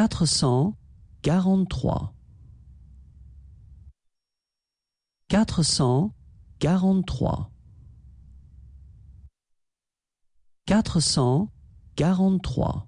quatre cent quarante-trois quatre cent quarante-trois quatre cent quarante-trois